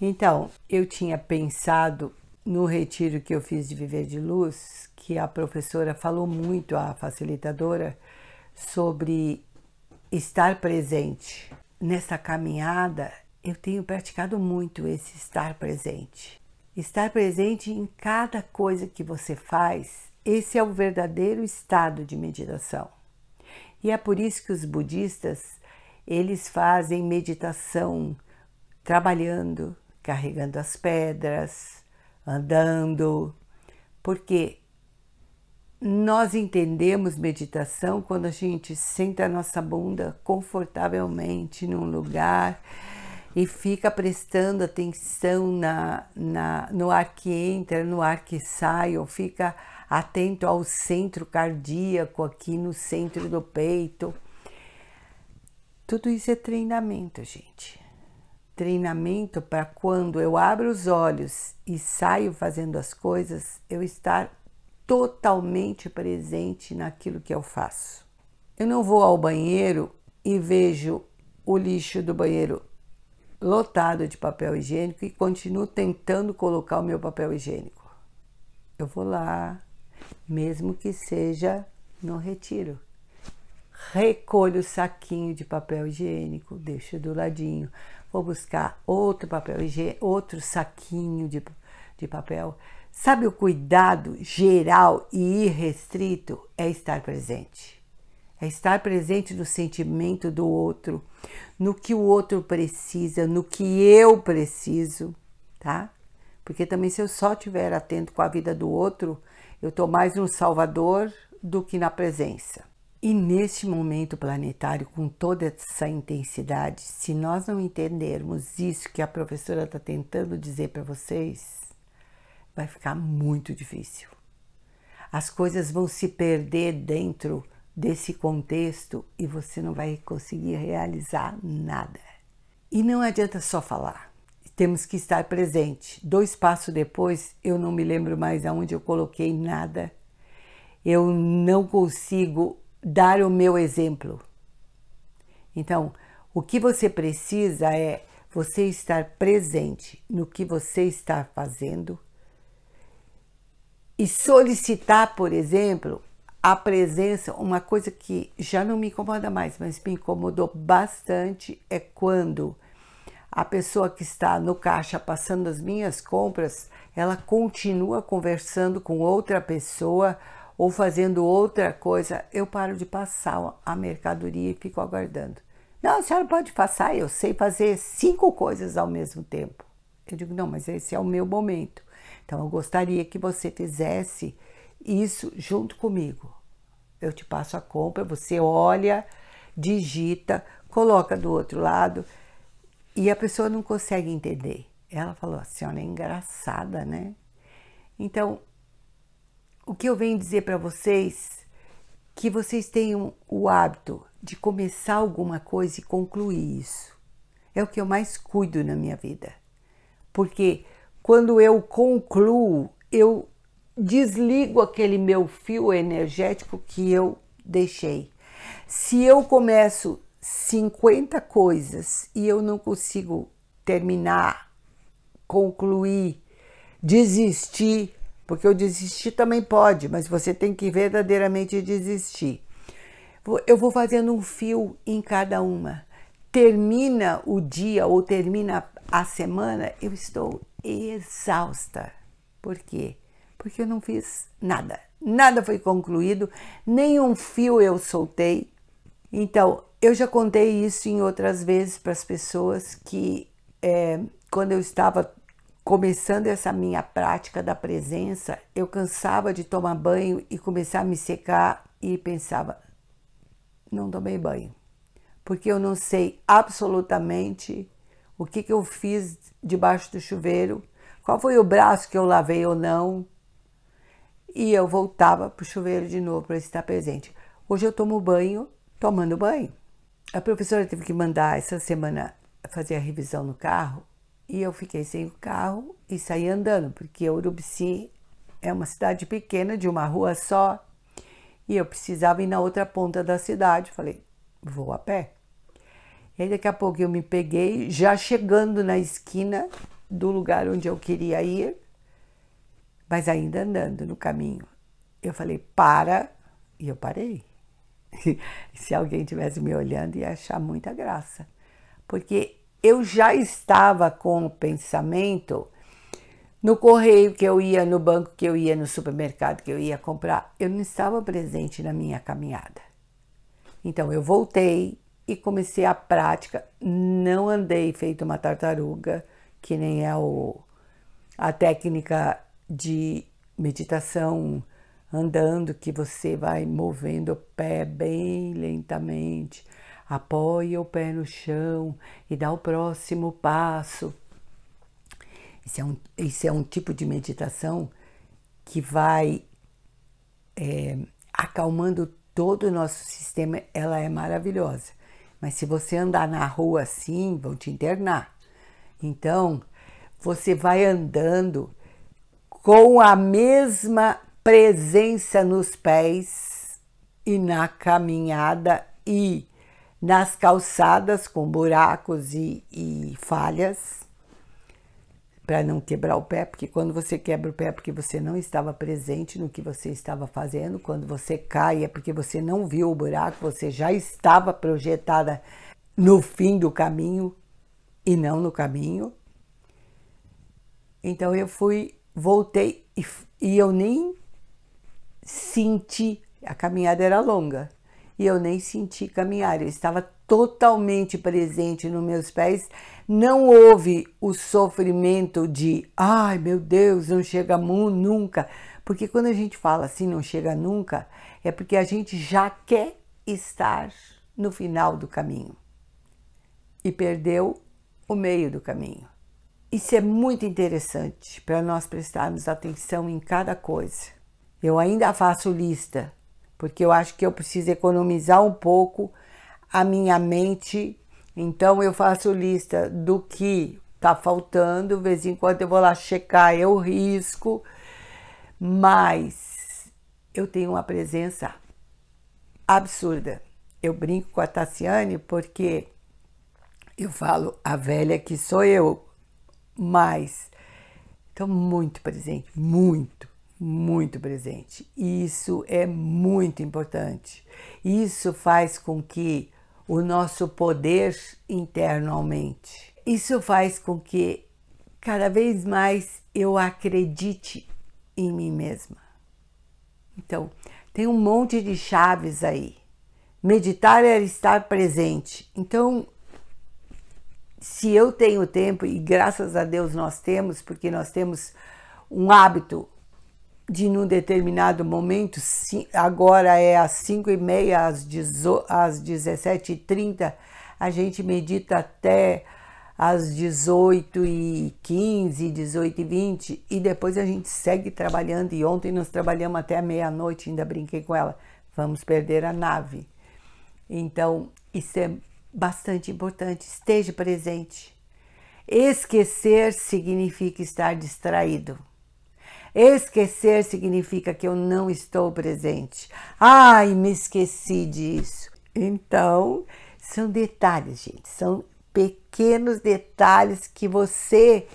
Então, eu tinha pensado no retiro que eu fiz de Viver de Luz, que a professora falou muito, a facilitadora, sobre estar presente. Nessa caminhada, eu tenho praticado muito esse estar presente. Estar presente em cada coisa que você faz, esse é o verdadeiro estado de meditação. E é por isso que os budistas, eles fazem meditação trabalhando, carregando as pedras, andando, porque nós entendemos meditação quando a gente senta a nossa bunda confortavelmente num lugar e fica prestando atenção na, na, no ar que entra, no ar que sai, ou fica atento ao centro cardíaco aqui no centro do peito. Tudo isso é treinamento, gente treinamento para quando eu abro os olhos e saio fazendo as coisas, eu estar totalmente presente naquilo que eu faço. Eu não vou ao banheiro e vejo o lixo do banheiro lotado de papel higiênico e continuo tentando colocar o meu papel higiênico. Eu vou lá, mesmo que seja no retiro. Recolho o saquinho de papel higiênico, deixo do ladinho vou buscar outro papel higiênico, outro saquinho de, de papel. Sabe, o cuidado geral e irrestrito é estar presente. É estar presente no sentimento do outro, no que o outro precisa, no que eu preciso, tá? Porque também se eu só estiver atento com a vida do outro, eu estou mais no salvador do que na presença. E neste momento planetário, com toda essa intensidade, se nós não entendermos isso que a professora está tentando dizer para vocês, vai ficar muito difícil. As coisas vão se perder dentro desse contexto e você não vai conseguir realizar nada. E não adianta só falar. Temos que estar presente. Dois passos depois, eu não me lembro mais aonde eu coloquei nada. Eu não consigo dar o meu exemplo. Então, o que você precisa é você estar presente no que você está fazendo e solicitar, por exemplo, a presença, uma coisa que já não me incomoda mais, mas me incomodou bastante é quando a pessoa que está no caixa passando as minhas compras, ela continua conversando com outra pessoa ou fazendo outra coisa, eu paro de passar a mercadoria e fico aguardando. Não, a senhora pode passar, eu sei fazer cinco coisas ao mesmo tempo. Eu digo, não, mas esse é o meu momento. Então eu gostaria que você fizesse isso junto comigo. Eu te passo a compra, você olha, digita, coloca do outro lado e a pessoa não consegue entender. Ela falou: a senhora é engraçada, né? Então o que eu venho dizer para vocês que vocês tenham o hábito de começar alguma coisa e concluir isso. É o que eu mais cuido na minha vida. Porque quando eu concluo, eu desligo aquele meu fio energético que eu deixei. Se eu começo 50 coisas e eu não consigo terminar, concluir, desistir, porque o desistir também pode, mas você tem que verdadeiramente desistir. Eu vou fazendo um fio em cada uma. Termina o dia ou termina a semana, eu estou exausta. Por quê? Porque eu não fiz nada. Nada foi concluído, nenhum fio eu soltei. Então, eu já contei isso em outras vezes para as pessoas que é, quando eu estava Começando essa minha prática da presença, eu cansava de tomar banho e começar a me secar e pensava: não tomei banho, porque eu não sei absolutamente o que, que eu fiz debaixo do chuveiro, qual foi o braço que eu lavei ou não. E eu voltava para o chuveiro de novo para estar presente. Hoje eu tomo banho tomando banho. A professora teve que mandar essa semana fazer a revisão no carro e eu fiquei sem o carro e saí andando, porque Urubici é uma cidade pequena, de uma rua só, e eu precisava ir na outra ponta da cidade. Falei, vou a pé. E aí, daqui a pouco eu me peguei, já chegando na esquina do lugar onde eu queria ir, mas ainda andando no caminho. Eu falei, para, e eu parei. Se alguém tivesse me olhando, ia achar muita graça, porque eu já estava com o pensamento no correio que eu ia, no banco que eu ia, no supermercado que eu ia comprar, eu não estava presente na minha caminhada. Então eu voltei e comecei a prática, não andei feito uma tartaruga, que nem é o, a técnica de meditação andando, que você vai movendo o pé bem lentamente apoia o pé no chão e dá o próximo passo. Esse é um, esse é um tipo de meditação que vai é, acalmando todo o nosso sistema, ela é maravilhosa. Mas se você andar na rua assim, vão te internar. Então, você vai andando com a mesma presença nos pés e na caminhada e nas calçadas com buracos e, e falhas para não quebrar o pé, porque quando você quebra o pé é porque você não estava presente no que você estava fazendo, quando você cai é porque você não viu o buraco, você já estava projetada no fim do caminho e não no caminho. Então eu fui, voltei e, e eu nem senti, a caminhada era longa, e eu nem senti caminhar. Eu estava totalmente presente nos meus pés. Não houve o sofrimento de, ai meu Deus, não chega nunca. Porque quando a gente fala assim, não chega nunca, é porque a gente já quer estar no final do caminho e perdeu o meio do caminho. Isso é muito interessante para nós prestarmos atenção em cada coisa. Eu ainda faço lista porque eu acho que eu preciso economizar um pouco a minha mente. Então eu faço lista do que tá faltando, de vez em quando eu vou lá checar, eu risco, mas eu tenho uma presença absurda. Eu brinco com a Tassiane porque eu falo a velha que sou eu, mas estou muito presente, muito muito presente. Isso é muito importante. Isso faz com que o nosso poder interno aumente. Isso faz com que cada vez mais eu acredite em mim mesma. Então, tem um monte de chaves aí. Meditar é estar presente. Então, se eu tenho tempo, e graças a Deus nós temos, porque nós temos um hábito de num determinado momento, agora é às 5 e meia, às 17h30, a gente medita até às 18h15, 18h20 e depois a gente segue trabalhando. E ontem nós trabalhamos até meia-noite, ainda brinquei com ela. Vamos perder a nave. Então, isso é bastante importante. Esteja presente. Esquecer significa estar distraído. Esquecer significa que eu não estou presente. Ai, me esqueci disso. Então, são detalhes, gente, são pequenos detalhes que você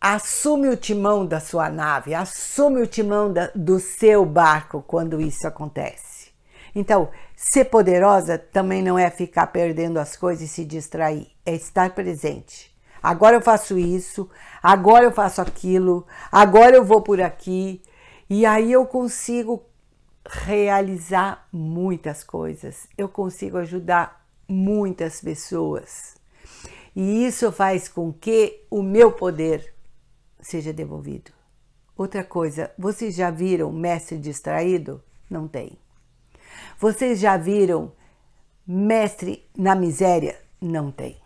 assume o timão da sua nave, assume o timão da, do seu barco quando isso acontece. Então, ser poderosa também não é ficar perdendo as coisas e se distrair, é estar presente agora eu faço isso, agora eu faço aquilo, agora eu vou por aqui. E aí eu consigo realizar muitas coisas, eu consigo ajudar muitas pessoas. E isso faz com que o meu poder seja devolvido. Outra coisa, vocês já viram mestre distraído? Não tem. Vocês já viram mestre na miséria? Não tem.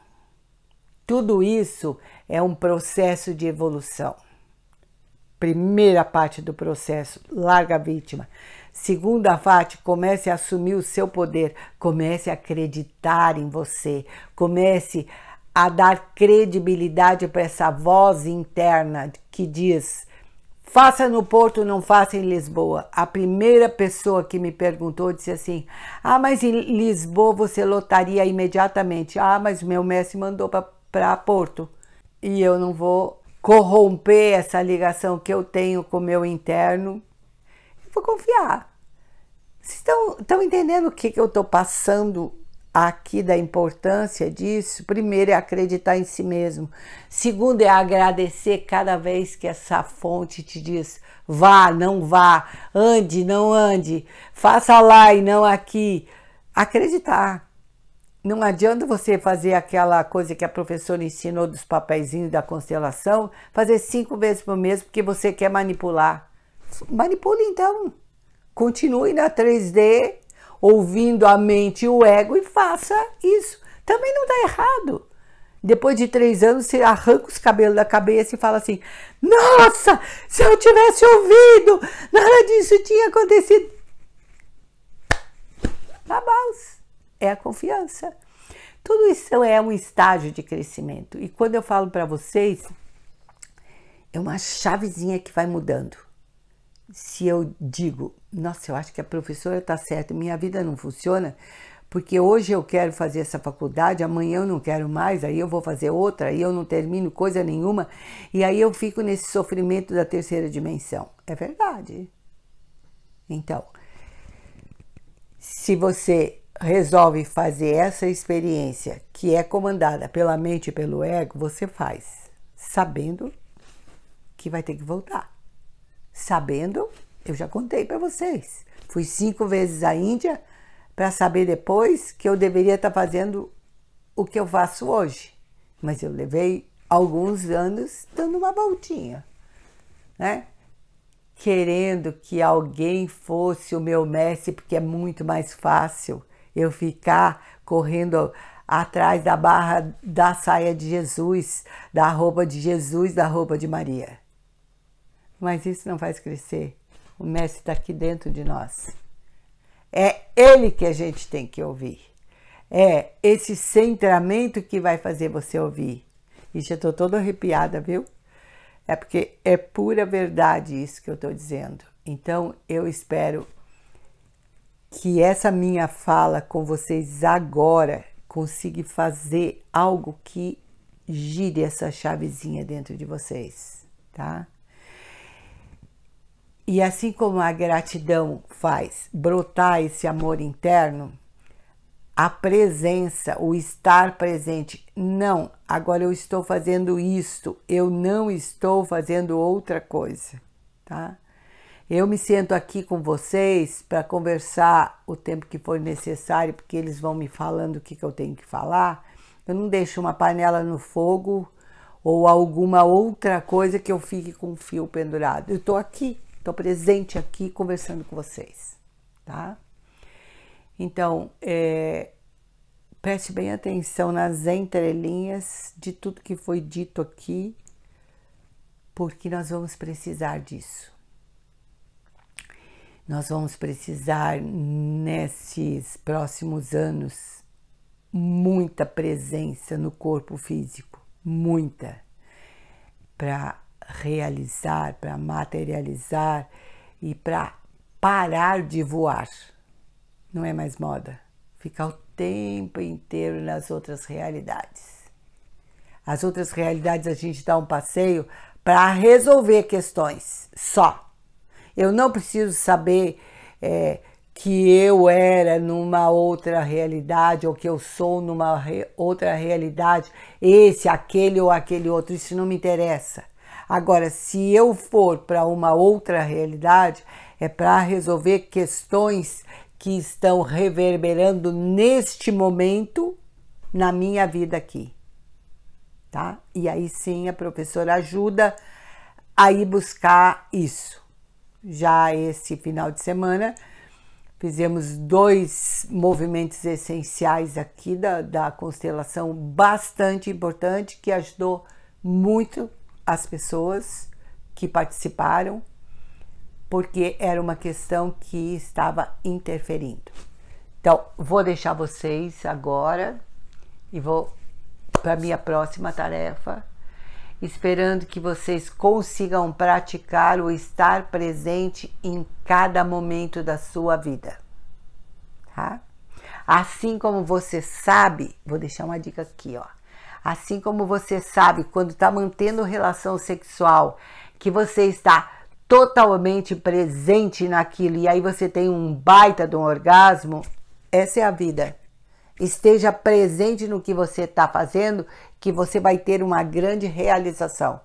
Tudo isso é um processo de evolução. Primeira parte do processo, larga a vítima. Segunda parte, comece a assumir o seu poder, comece a acreditar em você, comece a dar credibilidade para essa voz interna que diz: faça no Porto, não faça em Lisboa. A primeira pessoa que me perguntou disse assim: ah, mas em Lisboa você lotaria imediatamente. Ah, mas meu mestre mandou para para Porto. E eu não vou corromper essa ligação que eu tenho com o meu interno. Eu vou confiar. Vocês estão, entendendo o que, que eu estou passando aqui da importância disso? Primeiro é acreditar em si mesmo. Segundo é agradecer cada vez que essa fonte te diz: vá, não vá, ande, não ande, faça lá e não aqui. Acreditar. Não adianta você fazer aquela coisa que a professora ensinou dos papeizinhos da constelação, fazer cinco vezes por mês porque você quer manipular. Manipule então. Continue na 3D, ouvindo a mente e o ego e faça isso. Também não dá errado. Depois de três anos, você arranca os cabelos da cabeça e fala assim: Nossa, se eu tivesse ouvido, nada disso tinha acontecido. Tá bom é a confiança. Tudo isso é um estágio de crescimento. E quando eu falo para vocês, é uma chavezinha que vai mudando. Se eu digo, nossa, eu acho que a professora está certa, minha vida não funciona, porque hoje eu quero fazer essa faculdade, amanhã eu não quero mais, aí eu vou fazer outra, aí eu não termino coisa nenhuma, e aí eu fico nesse sofrimento da terceira dimensão. É verdade. Então, se você resolve fazer essa experiência que é comandada pela mente e pelo ego, você faz sabendo que vai ter que voltar. Sabendo, eu já contei para vocês. Fui cinco vezes à Índia para saber depois que eu deveria estar tá fazendo o que eu faço hoje. Mas eu levei alguns anos dando uma voltinha, né? Querendo que alguém fosse o meu mestre, porque é muito mais fácil eu ficar correndo atrás da barra da saia de Jesus, da roupa de Jesus, da roupa de Maria. Mas isso não faz crescer. O Mestre está aqui dentro de nós. É ele que a gente tem que ouvir. É esse centramento que vai fazer você ouvir. E já estou toda arrepiada, viu? É porque é pura verdade isso que eu estou dizendo. Então eu espero que essa minha fala com vocês agora consiga fazer algo que gire essa chavezinha dentro de vocês, tá? E assim como a gratidão faz brotar esse amor interno, a presença, o estar presente, não, agora eu estou fazendo isto, eu não estou fazendo outra coisa, tá? Eu me sento aqui com vocês para conversar o tempo que for necessário, porque eles vão me falando o que, que eu tenho que falar. Eu não deixo uma panela no fogo ou alguma outra coisa que eu fique com o fio pendurado. Eu estou aqui, estou presente aqui conversando com vocês, tá? Então, é, preste bem atenção nas entrelinhas de tudo que foi dito aqui, porque nós vamos precisar disso. Nós vamos precisar nesses próximos anos muita presença no corpo físico, muita, para realizar, para materializar e para parar de voar. Não é mais moda ficar o tempo inteiro nas outras realidades. As outras realidades a gente dá um passeio para resolver questões só. Eu não preciso saber é, que eu era numa outra realidade ou que eu sou numa re outra realidade, esse, aquele ou aquele outro, isso não me interessa. Agora, se eu for para uma outra realidade, é para resolver questões que estão reverberando neste momento na minha vida aqui. Tá? E aí sim a professora ajuda a ir buscar isso já esse final de semana. Fizemos dois movimentos essenciais aqui da, da constelação, bastante importante, que ajudou muito as pessoas que participaram, porque era uma questão que estava interferindo. Então, vou deixar vocês agora e vou para minha próxima tarefa esperando que vocês consigam praticar o estar presente em cada momento da sua vida, tá? Assim como você sabe, vou deixar uma dica aqui, ó. Assim como você sabe quando está mantendo relação sexual, que você está totalmente presente naquilo e aí você tem um baita de um orgasmo, essa é a vida. Esteja presente no que você está fazendo, que você vai ter uma grande realização.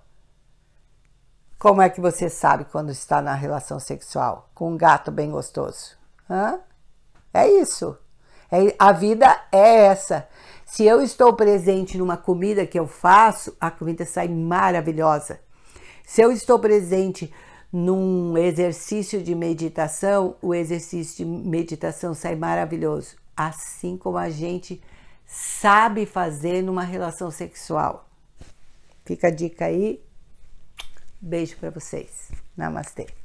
Como é que você sabe quando está na relação sexual com um gato bem gostoso? Hã? É isso. É, a vida é essa. Se eu estou presente numa comida que eu faço, a comida sai maravilhosa. Se eu estou presente num exercício de meditação, o exercício de meditação sai maravilhoso assim como a gente sabe fazer numa relação sexual. Fica a dica aí. Beijo para vocês. Namastê.